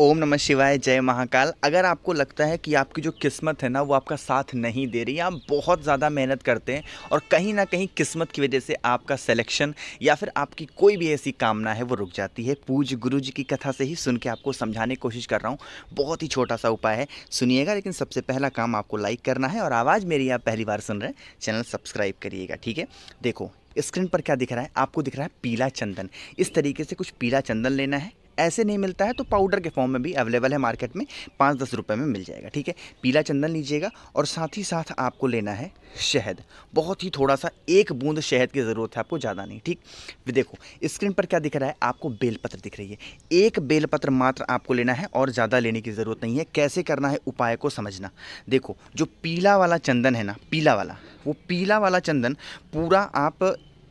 ओम नमः शिवाय जय महाकाल अगर आपको लगता है कि आपकी जो किस्मत है ना वो आपका साथ नहीं दे रही आप बहुत ज़्यादा मेहनत करते हैं और कहीं ना कहीं किस्मत की वजह से आपका सिलेक्शन या फिर आपकी कोई भी ऐसी कामना है वो रुक जाती है पूज गुरु जी की कथा से ही सुन के आपको समझाने की कोशिश कर रहा हूँ बहुत ही छोटा सा उपाय है सुनिएगा लेकिन सबसे पहला काम आपको लाइक करना है और आवाज़ मेरी आप पहली बार सुन रहे हैं चैनल सब्सक्राइब करिएगा ठीक है देखो स्क्रीन पर क्या दिख रहा है आपको दिख रहा है पीला चंदन इस तरीके से कुछ पीला चंदन लेना है ऐसे नहीं मिलता है तो पाउडर के फॉर्म में भी अवेलेबल है मार्केट में पाँच दस रुपये में मिल जाएगा ठीक है पीला चंदन लीजिएगा और साथ ही साथ आपको लेना है शहद बहुत ही थोड़ा सा एक बूंद शहद की ज़रूरत है आपको ज़्यादा नहीं ठीक देखो स्क्रीन पर क्या दिख रहा है आपको बेलपत्र दिख रही है एक बेलपत्र मात्र आपको लेना है और ज़्यादा लेने की ज़रूरत नहीं है कैसे करना है उपाय को समझना देखो जो पीला वाला चंदन है ना पीला वाला वो पीला वाला चंदन पूरा आप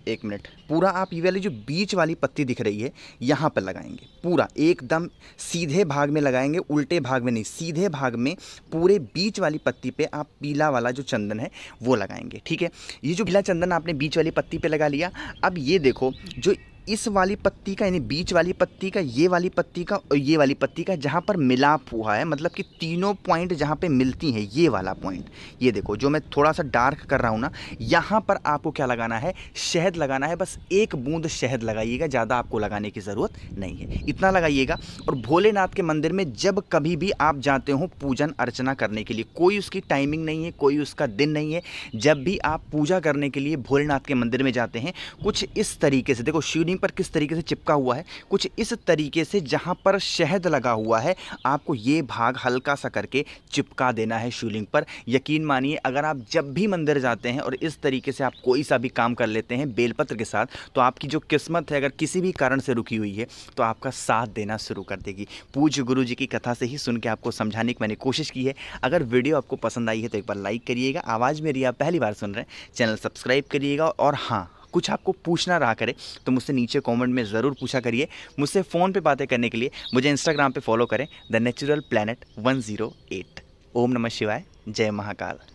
एक मिनट पूरा आप ये वाली जो बीच वाली पत्ती दिख रही है यहाँ पर लगाएंगे पूरा एकदम सीधे भाग में लगाएंगे उल्टे भाग में नहीं सीधे भाग में पूरे बीच वाली पत्ती पे आप पीला वाला जो चंदन है वो लगाएंगे ठीक है ये जो पीला चंदन आपने बीच वाली पत्ती पे लगा लिया अब ये देखो जो इस वाली पत्ती का यानी बीच वाली पत्ती का ये वाली पत्ती का और ये वाली पत्ती का जहाँ पर मिलाप हुआ है मतलब कि तीनों पॉइंट जहाँ पे मिलती हैं ये वाला पॉइंट ये देखो जो मैं थोड़ा सा डार्क कर रहा हूँ ना यहाँ पर आपको क्या लगाना है शहद लगाना है बस एक बूंद शहद लगाइएगा ज़्यादा आपको लगाने की ज़रूरत नहीं है इतना लगाइएगा और भोलेनाथ के मंदिर में जब कभी भी आप जाते हो पूजन अर्चना करने के लिए कोई उसकी टाइमिंग नहीं है कोई उसका दिन नहीं है जब भी आप पूजा करने के लिए भोलेनाथ के मंदिर में जाते हैं कुछ इस तरीके से देखो शिवनी ज़मीन पर किस तरीके से चिपका हुआ है कुछ इस तरीके से जहाँ पर शहद लगा हुआ है आपको ये भाग हल्का सा करके चिपका देना है शिवलिंग पर यकीन मानिए अगर आप जब भी मंदिर जाते हैं और इस तरीके से आप कोई सा भी काम कर लेते हैं बेलपत्र के साथ तो आपकी जो किस्मत है अगर किसी भी कारण से रुकी हुई है तो आपका साथ देना शुरू कर देगी पूज्य गुरु जी की कथा से ही सुन के आपको समझाने की मैंने कोशिश की है अगर वीडियो आपको पसंद आई है तो एक बार लाइक करिएगा आवाज़ मेरी आप पहली बार सुन रहे हैं चैनल सब्सक्राइब करिएगा और हाँ कुछ आपको पूछना रहा करे तो मुझसे नीचे कॉमेंट में ज़रूर पूछा करिए मुझसे फ़ोन पर बातें करने के लिए मुझे इंस्टाग्राम पर फॉलो करें द नेचुरल प्लानट वन ओम नमः शिवाय जय महाकाल